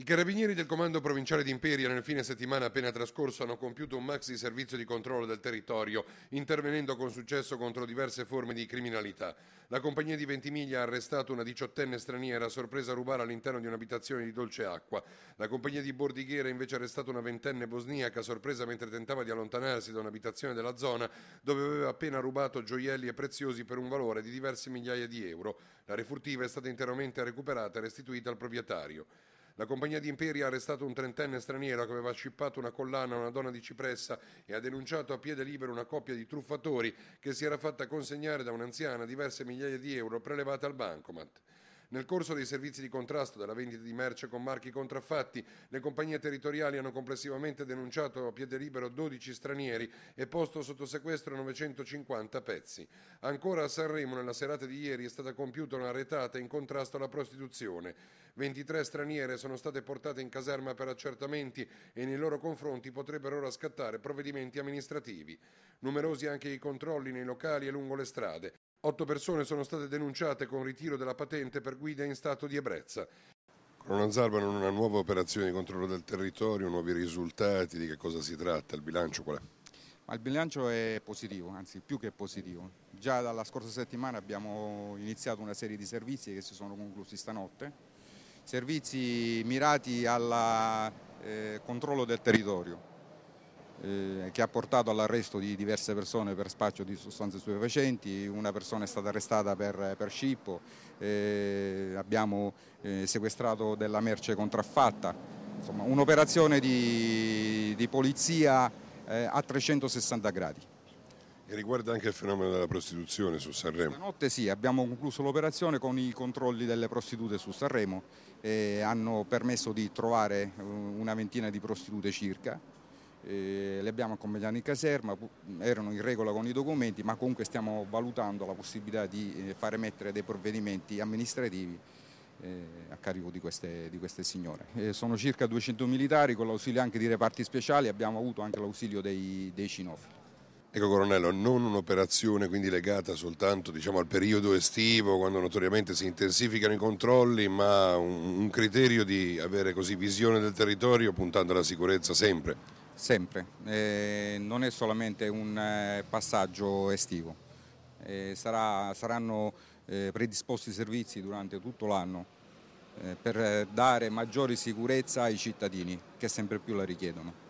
I carabinieri del comando provinciale di Imperia nel fine settimana appena trascorso hanno compiuto un maxi servizio di controllo del territorio, intervenendo con successo contro diverse forme di criminalità. La compagnia di Ventimiglia ha arrestato una diciottenne straniera sorpresa a rubare all'interno di un'abitazione di dolce acqua. La compagnia di Bordighera ha invece arrestato una ventenne bosniaca sorpresa mentre tentava di allontanarsi da un'abitazione della zona dove aveva appena rubato gioielli e preziosi per un valore di diverse migliaia di euro. La refurtiva è stata interamente recuperata e restituita al proprietario. La compagnia di Imperia ha arrestato un trentenne straniero che aveva scippato una collana a una donna di Cipressa e ha denunciato a piede libero una coppia di truffatori che si era fatta consegnare da un'anziana diverse migliaia di euro prelevate al bancomat. Nel corso dei servizi di contrasto della vendita di merce con marchi contraffatti, le compagnie territoriali hanno complessivamente denunciato a piede libero 12 stranieri e posto sotto sequestro 950 pezzi. Ancora a Sanremo, nella serata di ieri, è stata compiuta una retata in contrasto alla prostituzione. 23 straniere sono state portate in caserma per accertamenti e nei loro confronti potrebbero ora scattare provvedimenti amministrativi. Numerosi anche i controlli nei locali e lungo le strade. Otto persone sono state denunciate con ritiro della patente per guida in stato di ebbrezza. Coronanzarvano una nuova operazione di controllo del territorio, nuovi risultati, di che cosa si tratta, il bilancio qual è? Ma il bilancio è positivo, anzi più che positivo. Già dalla scorsa settimana abbiamo iniziato una serie di servizi che si sono conclusi stanotte, servizi mirati al eh, controllo del territorio, eh, che ha portato all'arresto di diverse persone per spaccio di sostanze stupefacenti, una persona è stata arrestata per, per scippo, eh, abbiamo eh, sequestrato della merce contraffatta, insomma un'operazione di, di, polizia eh, a 360 gradi. E riguarda anche il fenomeno della prostituzione su Sanremo? Stanotte sì, abbiamo concluso l'operazione con i controlli delle prostitute su Sanremo, eh, hanno permesso di trovare eh, una ventina di prostitute circa, eh, li abbiamo accompagnati in caserma, erano in regola con i documenti, ma comunque stiamo valutando la possibilità di eh, fare mettere dei provvedimenti amministrativi eh, a carico di queste, di queste signore. E eh, sono circa 200 militari con l'ausilio anche di reparti speciali, e abbiamo avuto anche l'ausilio dei, dei cinofili. Ecco Coronello, non un'operazione quindi legata soltanto diciamo, al periodo estivo, quando notoriamente si intensificano i controlli, ma un, un criterio di avere così visione del territorio puntando alla sicurezza sempre. Sempre, eh, non è solamente un eh, passaggio estivo, eh, sarà, saranno eh, predisposti servizi durante tutto l'anno eh, per eh, dare maggiore sicurezza ai cittadini che sempre più la richiedono.